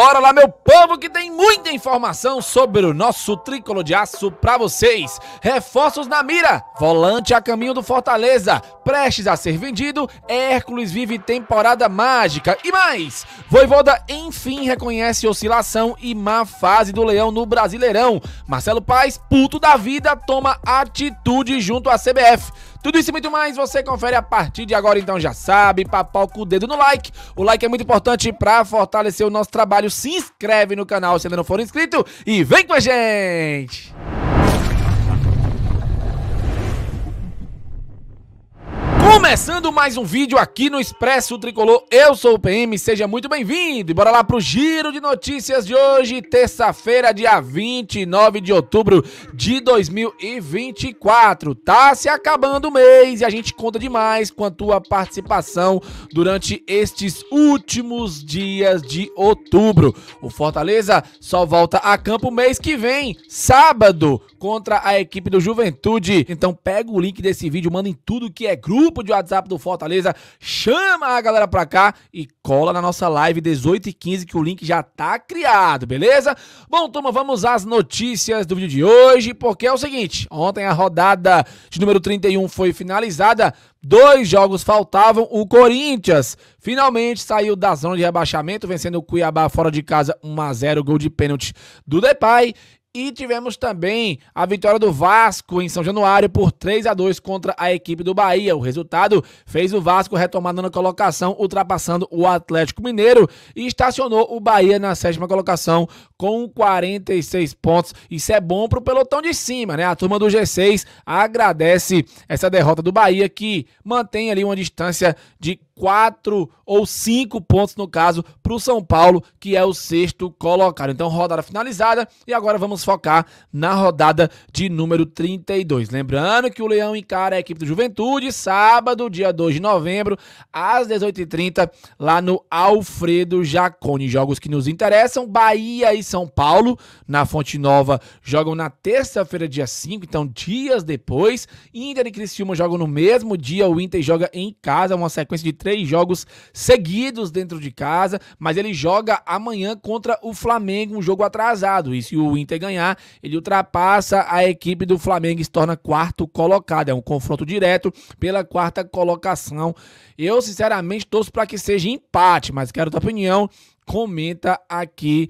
Bora lá, meu povo, que tem muita informação sobre o nosso tricolor de aço para vocês. Reforços na mira, volante a caminho do Fortaleza, prestes a ser vendido, Hércules vive temporada mágica e mais. Voivoda enfim reconhece oscilação e má fase do Leão no Brasileirão. Marcelo Paz, puto da vida, toma atitude junto à CBF. Tudo isso e muito mais você confere a partir de agora, então já sabe, com o dedo no like. O like é muito importante para fortalecer o nosso trabalho. Se inscreve no canal se ainda não for inscrito e vem com a gente! Começando mais um vídeo aqui no Expresso Tricolor, eu sou o PM, seja muito bem-vindo e bora lá pro giro de notícias de hoje, terça-feira, dia 29 de outubro de 2024. Tá se acabando o mês e a gente conta demais com a tua participação durante estes últimos dias de outubro. O Fortaleza só volta a campo mês que vem, sábado, contra a equipe do Juventude. Então pega o link desse vídeo, manda em tudo que é grupo grupo de WhatsApp do Fortaleza, chama a galera pra cá e cola na nossa live 18 e 15 que o link já tá criado, beleza? Bom, turma, vamos às notícias do vídeo de hoje, porque é o seguinte, ontem a rodada de número 31 foi finalizada, Dois jogos faltavam. O Corinthians finalmente saiu da zona de rebaixamento, vencendo o Cuiabá fora de casa 1 a 0, gol de pênalti do Depay. E tivemos também a vitória do Vasco em São Januário por 3 a 2 contra a equipe do Bahia. O resultado fez o Vasco retomar na colocação, ultrapassando o Atlético Mineiro e estacionou o Bahia na sétima colocação com 46 pontos. Isso é bom para o pelotão de cima, né? A turma do G6 agradece essa derrota do Bahia que mantém ali uma distância de quatro ou cinco pontos, no caso, para o São Paulo, que é o sexto colocado. Então, rodada finalizada e agora vamos focar na rodada de número 32. Lembrando que o Leão encara a equipe do Juventude, sábado, dia 2 de novembro, às 18h30, lá no Alfredo Jacone. Jogos que nos interessam, Bahia e São Paulo, na Fonte Nova, jogam na terça-feira, dia 5, então dias depois. Inter e Criciúma jogam no mesmo dia, o Inter joga em casa, uma sequência de três seis jogos seguidos dentro de casa, mas ele joga amanhã contra o Flamengo, um jogo atrasado. E se o Inter ganhar, ele ultrapassa a equipe do Flamengo e se torna quarto colocado. É um confronto direto pela quarta colocação. Eu, sinceramente, torço para que seja empate, mas quero tua opinião. Comenta aqui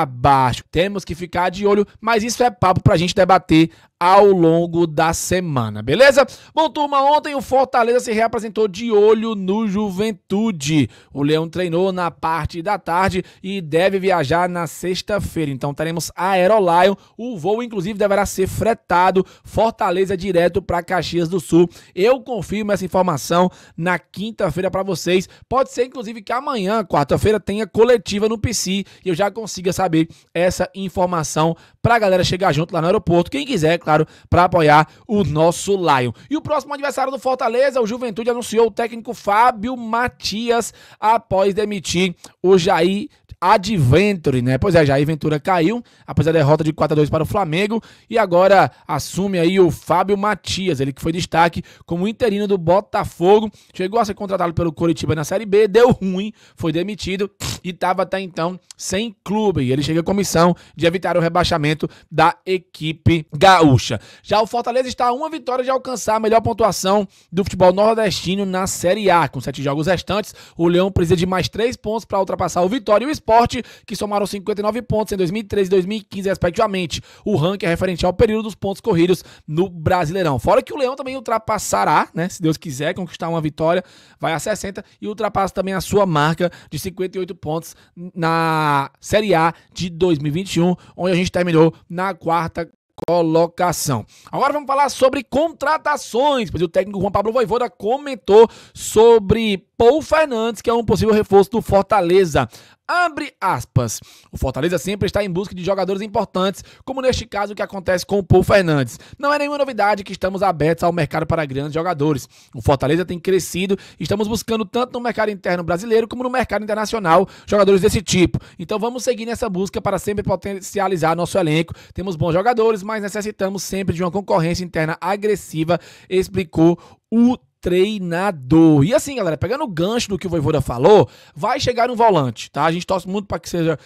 abaixo. Temos que ficar de olho, mas isso é papo para a gente debater ao longo da semana, beleza? Bom, turma, ontem o Fortaleza se reapresentou de olho no Juventude. O Leão treinou na parte da tarde e deve viajar na sexta-feira. Então teremos a Aerolion. O voo, inclusive, deverá ser fretado Fortaleza direto para Caxias do Sul. Eu confirmo essa informação na quinta-feira para vocês. Pode ser, inclusive, que amanhã, quarta-feira, tenha coletiva no PC e eu já consiga saber essa informação para a galera chegar junto lá no aeroporto. Quem quiser, claro, para apoiar o nosso Lion. E o próximo adversário do Fortaleza, o Juventude anunciou o técnico Fábio Matias após demitir o Jair Adventure, né? Pois é, Jair Ventura caiu, após a derrota de 4 a 2 para o Flamengo, e agora assume aí o Fábio Matias, ele que foi destaque como interino do Botafogo, chegou a ser contratado pelo Coritiba na Série B, deu ruim, foi demitido e estava até então sem clube. E ele chega com a missão de evitar o rebaixamento da equipe gaúcha. Já o Fortaleza está a uma vitória de alcançar a melhor pontuação do futebol nordestino na Série A, com sete jogos restantes. O Leão precisa de mais três pontos para ultrapassar o Vitória e o Sport Esporte, que somaram 59 pontos em 2013 e 2015, respectivamente. O ranking é referente ao período dos pontos corridos no Brasileirão. Fora que o Leão também ultrapassará, né? Se Deus quiser, conquistar uma vitória, vai a 60 e ultrapassa também a sua marca de 58 pontos na Série A de 2021, onde a gente terminou na quarta colocação. Agora vamos falar sobre contratações, pois o técnico Juan Pablo Voivoda comentou sobre Paul Fernandes, que é um possível reforço do Fortaleza. Abre aspas. O Fortaleza sempre está em busca de jogadores importantes, como neste caso que acontece com o Paul Fernandes. Não é nenhuma novidade que estamos abertos ao mercado para grandes jogadores. O Fortaleza tem crescido e estamos buscando tanto no mercado interno brasileiro como no mercado internacional jogadores desse tipo. Então vamos seguir nessa busca para sempre potencializar nosso elenco. Temos bons jogadores, mas necessitamos sempre de uma concorrência interna agressiva, explicou o treinador. E assim, galera, pegando o gancho do que o Voivoda falou, vai chegar um volante, tá? A gente torce muito para que seja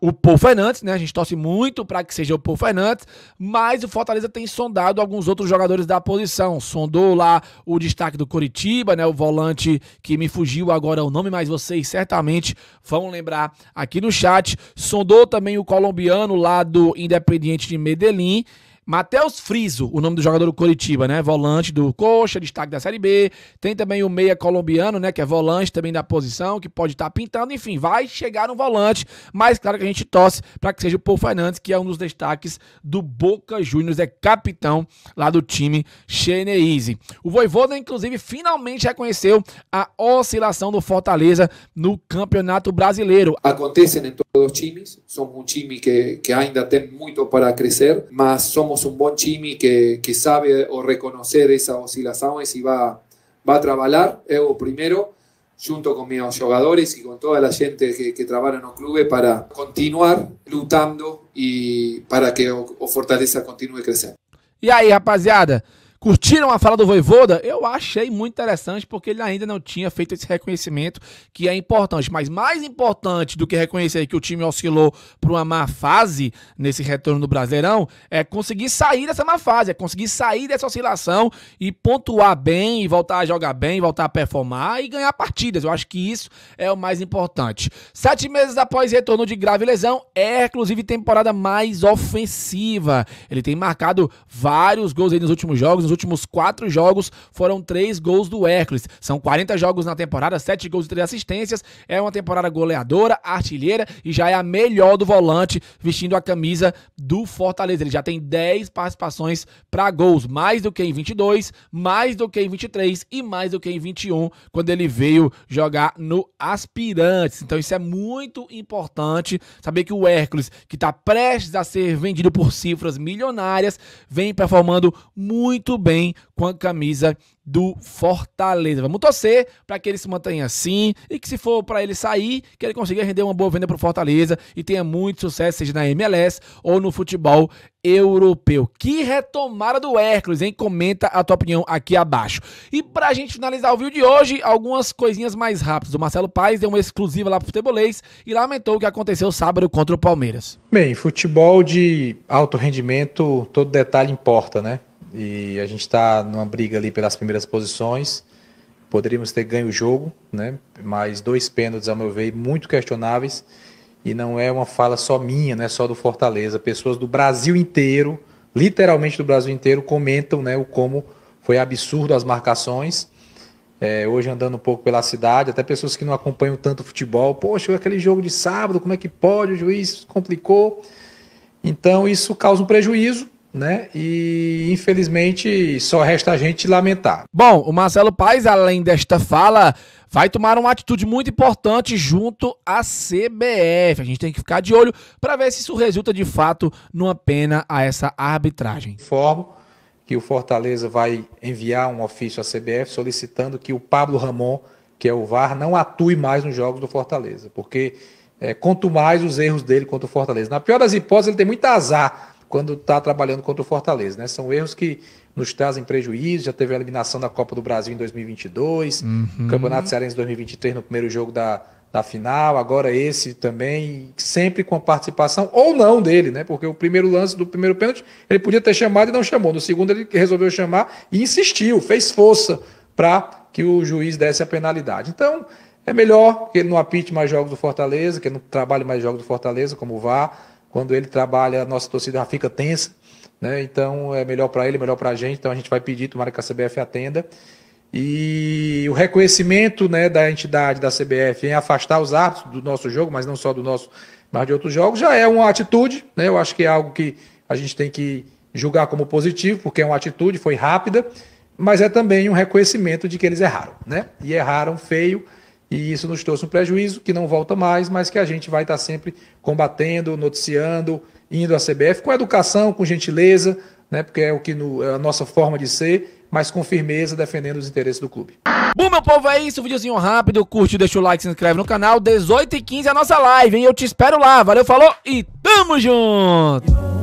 o Paul Fernandes, né? A gente torce muito para que seja o Paul Fernandes, mas o Fortaleza tem sondado alguns outros jogadores da posição. Sondou lá o destaque do Coritiba, né? O volante que me fugiu agora é o nome, mas vocês certamente vão lembrar aqui no chat. Sondou também o colombiano lá do Independiente de Medellín Matheus Friso, o nome do jogador do Coritiba, né? Volante do Coxa, destaque da Série B. Tem também o meia colombiano, né? Que é volante também da posição, que pode estar tá pintando. Enfim, vai chegar um volante, mas claro que a gente torce para que seja o Paul Fernandes, que é um dos destaques do Boca Juniors, é capitão lá do time Xeneize. O Voivoda, inclusive, finalmente reconheceu a oscilação do Fortaleza no Campeonato Brasileiro. Acontece em todos os times. Somos um time que, que ainda tem muito para crescer, mas somos un buen chimi que, que sabe o reconocer esas oscilaciones y va, va a trabajar, yo primero, junto con mis jugadores y con toda la gente que, trabaja en el club para continuar lutando y para que o fortaleza continúe creciendo y e aí, rapaziada? Curtiram a fala do Voivoda? Eu achei muito interessante porque ele ainda não tinha feito esse reconhecimento que é importante. Mas mais importante do que reconhecer que o time oscilou para uma má fase nesse retorno do Brasileirão é conseguir sair dessa má fase, é conseguir sair dessa oscilação e pontuar bem, e voltar a jogar bem, voltar a performar e ganhar partidas. Eu acho que isso é o mais importante. Sete meses após retorno de grave lesão, é inclusive temporada mais ofensiva. Ele tem marcado vários gols aí nos últimos jogos nos últimos quatro jogos foram três gols do Hércules. São 40 jogos na temporada, sete gols e três assistências. É uma temporada goleadora, artilheira e já é a melhor do volante vestindo a camisa do Fortaleza. Ele já tem 10 participações para gols, mais do que em 22, mais do que em 23 e mais do que em 21, quando ele veio jogar no Aspirantes. Então isso é muito importante saber que o Hércules, que está prestes a ser vendido por cifras milionárias, vem performando muito bem com a camisa do Fortaleza. Vamos torcer para que ele se mantenha assim e que se for para ele sair, que ele consiga render uma boa venda para o Fortaleza e tenha muito sucesso, seja na MLS ou no futebol europeu. Que retomada do Hércules, hein? Comenta a tua opinião aqui abaixo. E para a gente finalizar o vídeo de hoje, algumas coisinhas mais rápidas. O Marcelo Paes deu uma exclusiva lá para o futebolês e lamentou o que aconteceu sábado contra o Palmeiras. Bem, futebol de alto rendimento, todo detalhe importa, né? e a gente está numa briga ali pelas primeiras posições. Poderíamos ter ganho o jogo, né? mas dois pênaltis, a meu ver, muito questionáveis. E não é uma fala só minha, né? só do Fortaleza. Pessoas do Brasil inteiro, literalmente do Brasil inteiro, comentam né? o como foi absurdo as marcações. É, hoje andando um pouco pela cidade, até pessoas que não acompanham tanto futebol. Poxa, aquele jogo de sábado, como é que pode? O juiz complicou. Então isso causa um prejuízo né? E infelizmente só resta a gente lamentar. Bom, o Marcelo Paes, além desta fala, vai tomar uma atitude muito importante junto à CBF. A gente tem que ficar de olho para ver se isso resulta de fato numa pena a essa arbitragem. Informo que o Fortaleza vai enviar um ofício à CBF solicitando que o Pablo Ramon, que é o VAR, não atue mais nos jogos do Fortaleza, porque é, quanto mais os erros dele contra o Fortaleza. Na pior das hipóteses, ele tem muito azar quando está trabalhando contra o Fortaleza. Né? São erros que nos trazem prejuízo. Já teve a eliminação da Copa do Brasil em 2022, uhum. Campeonato Cearense 2023 no primeiro jogo da, da final, agora esse também, sempre com a participação ou não dele, né? Porque o primeiro lance do primeiro pênalti ele podia ter chamado e não chamou. No segundo ele resolveu chamar e insistiu, fez força para que o juiz desse a penalidade. Então é melhor que ele não apite mais jogos do Fortaleza, que ele não trabalhe mais jogos do Fortaleza, como vá quando ele trabalha, a nossa torcida fica tensa, né? Então é melhor para ele, melhor para a gente. Então a gente vai pedir, tomara que a CBF atenda. E o reconhecimento né, da entidade da CBF em afastar os árbitros do nosso jogo, mas não só do nosso, mas de outros jogos, já é uma atitude. Né? Eu acho que é algo que a gente tem que julgar como positivo, porque é uma atitude, foi rápida, mas é também um reconhecimento de que eles erraram. Né? E erraram feio e isso nos trouxe um prejuízo que não volta mais, mas que a gente vai estar tá sempre combatendo, noticiando, indo à CBF com educação, com gentileza, né, porque é o que no, é a nossa forma de ser, mas com firmeza defendendo os interesses do clube. Bom, meu povo, é isso. Um videozinho rápido. Curte, deixa o like, se inscreve no canal. 18 e 15 é a nossa live, hein? Eu te espero lá. Valeu, falou e tamo junto!